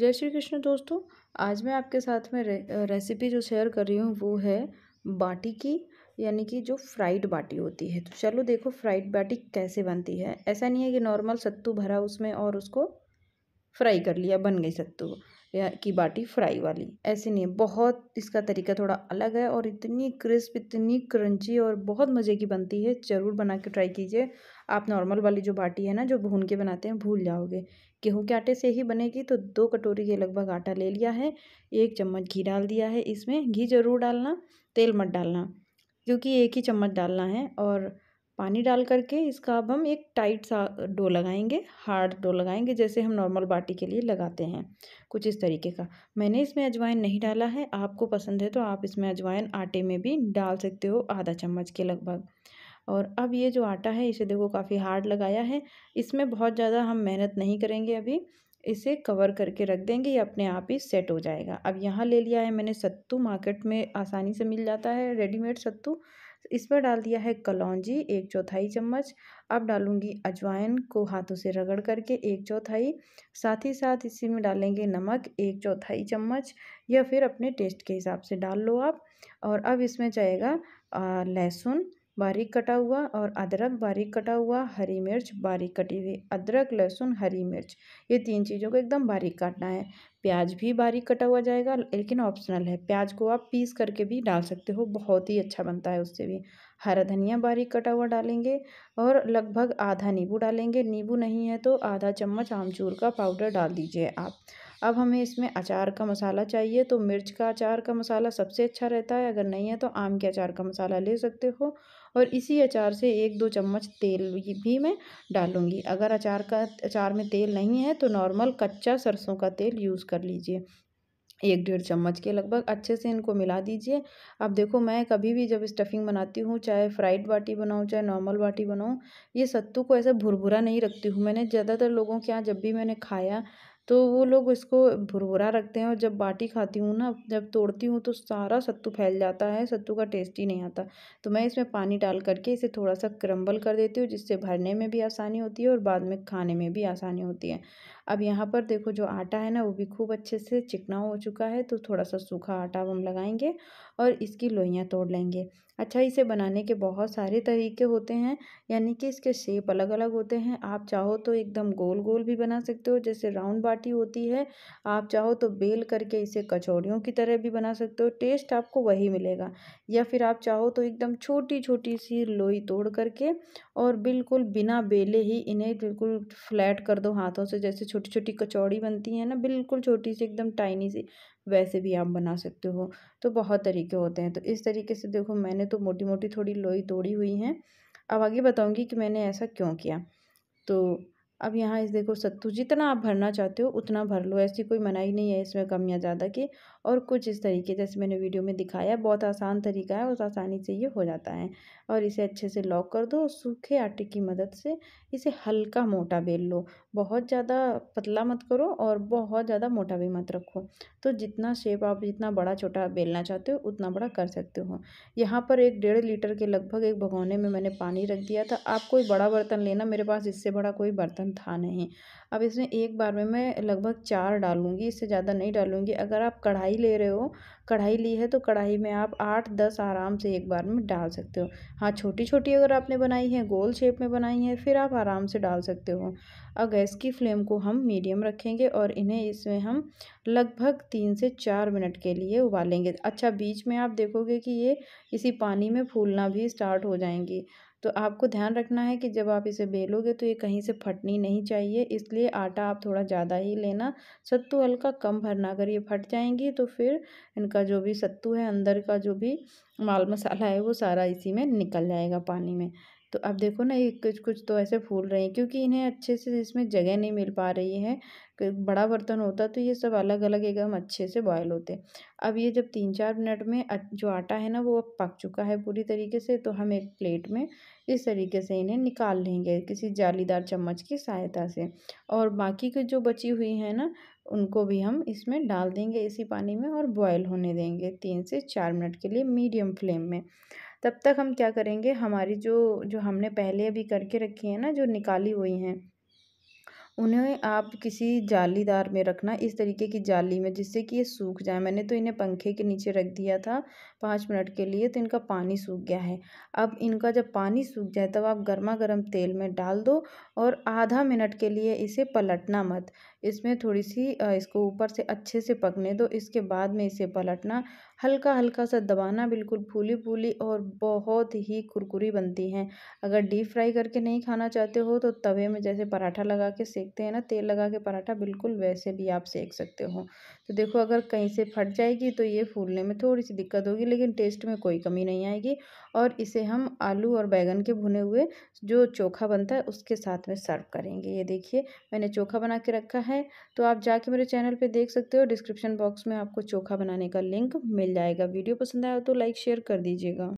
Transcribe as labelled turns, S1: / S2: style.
S1: जय श्री कृष्ण दोस्तों आज मैं आपके साथ में रे, रेसिपी जो शेयर कर रही हूँ वो है बाटी की यानी कि जो फ्राइड बाटी होती है तो चलो देखो फ्राइड बाटी कैसे बनती है ऐसा नहीं है कि नॉर्मल सत्तू भरा उसमें और उसको फ्राई कर लिया बन गई सत्तू की बाटी फ्राई वाली ऐसे नहीं है बहुत इसका तरीका थोड़ा अलग है और इतनी क्रिस्प इतनी क्रंची और बहुत मज़े की बनती है ज़रूर बना के ट्राई कीजिए आप नॉर्मल वाली जो बाटी है ना जो भून के बनाते हैं भूल जाओगे गेहूँ के आटे से ही बनेगी तो दो कटोरी के लगभग आटा ले लिया है एक चम्मच घी डाल दिया है इसमें घी ज़रूर डालना तेल मत डालना क्योंकि एक ही चम्मच डालना है और पानी डाल करके इसका अब हम एक टाइट सा डो लगाएंगे हार्ड डो लगाएंगे जैसे हम नॉर्मल बाटी के लिए लगाते हैं कुछ इस तरीके का मैंने इसमें अजवाइन नहीं डाला है आपको पसंद है तो आप इसमें अजवाइन आटे में भी डाल सकते हो आधा चम्मच के लगभग और अब ये जो आटा है इसे देखो काफ़ी हार्ड लगाया है इसमें बहुत ज़्यादा हम मेहनत नहीं करेंगे अभी इसे कवर करके रख देंगे ये अपने आप ही सेट हो जाएगा अब यहाँ ले लिया है मैंने सत्तू मार्केट में आसानी से मिल जाता है रेडीमेड सत्तू इस पर डाल दिया है कलौजी एक चौथाई चम्मच अब डालूंगी अजवाइन को हाथों से रगड़ करके एक चौथाई साथ ही साथ इसी में डालेंगे नमक एक चौथाई चम्मच या फिर अपने टेस्ट के हिसाब से डाल लो आप और अब इसमें जाएगा लहसुन बारीक कटा हुआ और अदरक बारीक कटा हुआ हरी मिर्च बारीक कटी हुई अदरक लहसुन हरी मिर्च ये तीन चीज़ों को एकदम बारीक काटना है प्याज भी बारीक कटा हुआ जाएगा लेकिन ऑप्शनल है प्याज को आप पीस करके भी डाल सकते हो बहुत ही अच्छा बनता है उससे भी हरा धनिया बारीक कटा हुआ डालेंगे और लगभग आधा नींबू डालेंगे नींबू नहीं है तो आधा चम्मच आमचूर का पाउडर डाल दीजिए आप अब हमें इसमें अचार का मसाला चाहिए तो मिर्च का अचार का मसाला सबसे अच्छा रहता है अगर नहीं है तो आम के अचार का मसाला ले सकते हो और इसी अचार से एक दो चम्मच तेल भी मैं डालूँगी अगर अचार का अचार में तेल नहीं है तो नॉर्मल कच्चा सरसों का तेल यूज़ कर लीजिए एक डेढ़ चम्मच के लगभग अच्छे से इनको मिला दीजिए अब देखो मैं कभी भी जब स्टफिंग बनाती हूँ चाहे फ्राइड बाटी बनाऊँ चाहे नॉर्मल बाटी बनाऊँ ये सत्तू को ऐसा भुरभुरा नहीं रखती हूँ मैंने ज़्यादातर लोगों के यहाँ जब भी मैंने खाया तो वो लोग इसको भुरभुरा रखते हैं और जब बाटी खाती हूँ ना जब तोड़ती हूँ तो सारा सत्तू फैल जाता है सत्तू का टेस्ट ही नहीं आता तो मैं इसमें पानी डाल करके इसे थोड़ा सा क्रम्बल कर देती हूँ जिससे भरने में भी आसानी होती है और बाद में खाने में भी आसानी होती है अब यहाँ पर देखो जो आटा है ना वो भी खूब अच्छे से चिकना हो चुका है तो थोड़ा सा सूखा आटा हम लगाएंगे और इसकी लोइयाँ तोड़ लेंगे अच्छा इसे बनाने के बहुत सारे तरीके होते हैं यानी कि इसके शेप अलग अलग होते हैं आप चाहो तो एकदम गोल गोल भी बना सकते हो जैसे राउंड बाटी होती है आप चाहो तो बेल करके इसे कचौड़ियों की तरह भी बना सकते हो टेस्ट आपको वही मिलेगा या फिर आप चाहो तो एकदम छोटी छोटी सी लोई तोड़ करके और बिल्कुल बिना बेले ही इन्हें बिल्कुल फ्लैट कर दो हाथों से जैसे छोटी छोटी कचौड़ी बनती है ना बिल्कुल छोटी सी एकदम टाइनी सी वैसे भी आप बना सकते हो तो बहुत तरीके होते हैं तो इस तरीके से देखो मैंने तो मोटी मोटी थोड़ी लोई तोड़ी हुई हैं अब आगे बताऊँगी कि मैंने ऐसा क्यों किया तो अब यहाँ इस देखो सत्तू जितना आप भरना चाहते हो उतना भर लो ऐसी कोई मनाही नहीं है इसमें कम या ज़्यादा की और कुछ इस तरीके जैसे मैंने वीडियो में दिखाया बहुत आसान तरीका है और आसानी से ये हो जाता है और इसे अच्छे से लॉक कर दो सूखे आटे की मदद से इसे हल्का मोटा बेल लो बहुत ज़्यादा पतला मत करो और बहुत ज़्यादा मोटा भी मत रखो तो जितना शेप आप जितना बड़ा छोटा बेलना चाहते हो उतना बड़ा कर सकते हो यहाँ पर एक डेढ़ लीटर के लगभग एक भगोने में मैंने पानी रख दिया था आप कोई बड़ा बर्तन लेना मेरे पास इससे बड़ा कोई बर्तन था नहीं अब इसमें एक बार में मैं लगभग चार डालूँगी इससे ज़्यादा नहीं डालूँगी अगर आप कढ़ाई ले रहे हो कढ़ाई ली है तो कढ़ाई में आप आठ दस आराम से एक बार में डाल सकते हो हाँ छोटी छोटी अगर आपने बनाई है गोल शेप में बनाई है फिर आप आराम से डाल सकते हो और गैस की फ्लेम को हम मीडियम रखेंगे और इन्हें इसमें हम लगभग तीन से चार मिनट के लिए उबालेंगे अच्छा बीच में आप देखोगे कि ये इसी पानी में फूलना भी स्टार्ट हो जाएंगी तो आपको ध्यान रखना है कि जब आप इसे बेलोगे तो ये कहीं से फटनी नहीं चाहिए इसलिए आटा आप थोड़ा ज़्यादा ही लेना सत्तू हल्का कम भरना अगर ये फट जाएंगी तो फिर इनका जो भी सत्तू है अंदर का जो भी माल मसाला है वो सारा इसी में निकल जाएगा पानी में तो अब देखो ना ये कुछ कुछ तो ऐसे फूल रहे हैं क्योंकि इन्हें अच्छे से इसमें जगह नहीं मिल पा रही है बड़ा बर्तन होता तो ये सब अलग अलग एकदम अच्छे से बॉयल होते अब ये जब तीन चार मिनट में जो आटा है ना वो अब पक चुका है पूरी तरीके से तो हम एक प्लेट में इस तरीके से इन्हें निकाल लेंगे किसी जालीदार चम्मच की सहायता से और बाकी की जो बची हुई है ना उनको भी हम इसमें डाल देंगे इसी पानी में और बॉयल होने देंगे तीन से चार मिनट के लिए मीडियम फ्लेम में तब तक हम क्या करेंगे हमारी जो जो हमने पहले अभी करके रखी है ना जो निकाली हुई हैं उन्हें आप किसी जालीदार में रखना इस तरीके की जाली में जिससे कि ये सूख जाए मैंने तो इन्हें पंखे के नीचे रख दिया था पाँच मिनट के लिए तो इनका पानी सूख गया है अब इनका जब पानी सूख जाए तब आप गर्मा गर्म तेल में डाल दो और आधा मिनट के लिए इसे पलटना मत इसमें थोड़ी सी इसको ऊपर से अच्छे से पकने दो इसके बाद में इसे पलटना हल्का हल्का सा दबाना बिल्कुल फूली फूली और बहुत ही कुरकुरी बनती हैं अगर डीप फ्राई करके नहीं खाना चाहते हो तो तवे में जैसे पराठा लगा के सेकते हैं ना तेल लगा के पराठा बिल्कुल वैसे भी आप सेक सकते हो तो देखो अगर कहीं से फट जाएगी तो ये फूलने में थोड़ी सी दिक्कत होगी लेकिन टेस्ट में कोई कमी नहीं आएगी और इसे हम आलू और बैगन के भुने हुए जो चोखा बनता है उसके साथ में सर्व करेंगे ये देखिए मैंने चोखा बना के रखा है तो आप जाके मेरे चैनल पर देख सकते हो डिस्क्रिप्शन बॉक्स में आपको चोखा बनाने का लिंक मिल मिल जाएगा वीडियो पसंद आया तो लाइक शेयर कर दीजिएगा